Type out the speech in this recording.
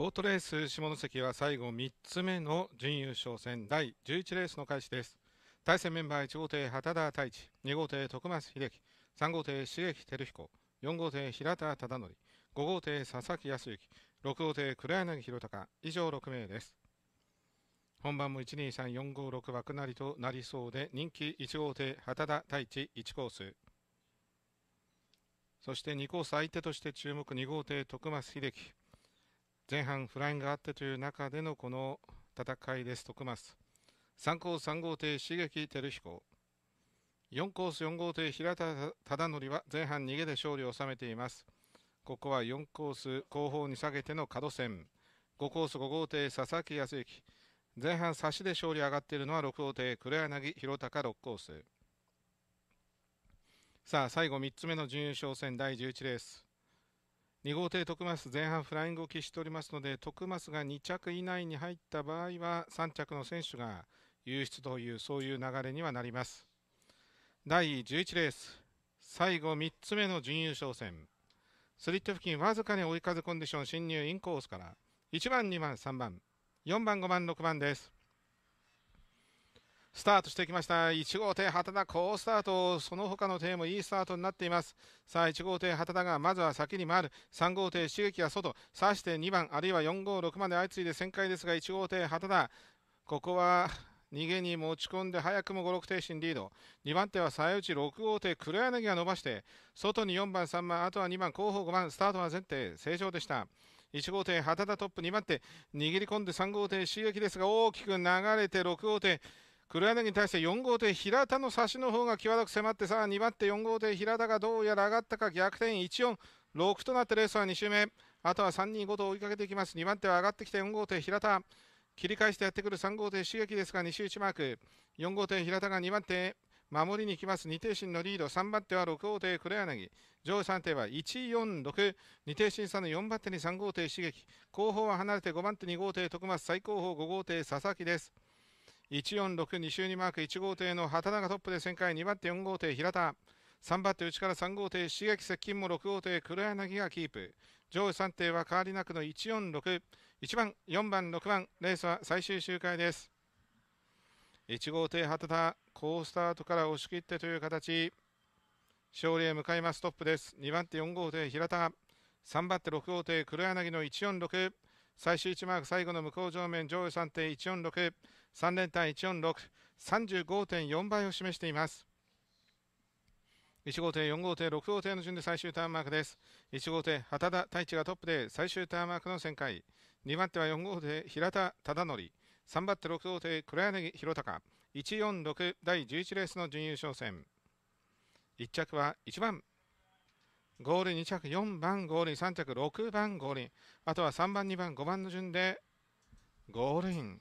ボートレース下関は最後3つ目の準優勝戦第11レースの開始です対戦メンバー1号艇畑田太一2号艇徳松秀樹3号艇重木照彦4号艇平田忠則5号艇佐々木康之6号艇黒柳弘隆以上6名です本番も123456枠なりとなりそうで人気1号艇畑田太一1コースそして2コース相手として注目2号艇徳松秀樹前半フライングがあってという中でのこの戦いです徳松三コース3号艇茂木照彦四コース四号艇平田忠則は前半逃げで勝利を収めていますここは四コース後方に下げての角線五コース五号艇佐々木康之前半差しで勝利上がっているのは六号艇黒柳弘隆6コースさあ最後三つ目の準優勝戦第十一レース2号艇徳松、前半フライングを喫しておりますので徳松が2着以内に入った場合は3着の選手が優出というそういう流れにはなります第11レース最後3つ目の準優勝戦スリット付近わずかに追い風コンディション進入インコースから1番2番3番4番5番6番ですスタートしてきました1号艇畑田好スタートその他の艇もいいスタートになっていますさあ1号艇畑田がまずは先に回る3号艇刺激は外さして2番あるいは4号、6まで相次いで旋回ですが1号艇畑田ここは逃げに持ち込んで早くも5、6艇身リード2番手は最内ち6号艇黒柳が伸ばして外に4番3番あとは2番後方5番スタートは前提正常でした1号艇畑田トップ2番手握り込んで3号艇刺激ですが大きく流れて6号艇黒柳に対して4号艇平田の差しの方が際どく迫ってさあ2番手4号艇平田がどうやら上がったか逆転14 6となってレースは2周目あとは3 2 5と追いかけていきます2番手は上がってきて4号艇平田切り返してやってくる3号艇刺激ですが2周1マーク4号艇平田が2番手守りに行きます二艇身のリード3番手は6号艇黒柳上位3艇は146二艇身差の4番手に3号艇刺激後方は離れて5番手2号艇徳松最後方5号艇佐々木です146、2周にマーク1号艇の畑中トップで旋回、2番手4号艇平田。3番手内から3号艇、石垣接近も6号艇、黒柳がキープ。上位3艇は変わりなくの146。1番、4番、6番、レースは最終周回です。1号艇、畑田、好スタートから押し切ってという形。勝利へ向かいますトップです。2番手4号艇、平田。3番手6号艇、黒柳の146。最終1マーク最後の向こう上面上位3艇146 3連単146、35.4倍を示しています。1号艇、4号艇、6号艇の順で最終ターンマークです。1号艇、畑田太一がトップで最終ターンマークの旋回。2番手は4号艇、平田忠則。3番手、6号艇、黒柳弘隆。146第11レースの準優勝戦。1着は1番。ゴール2着4番、ゴールイ3着6番、ゴールあとは3番、2番、5番の順でゴールイン。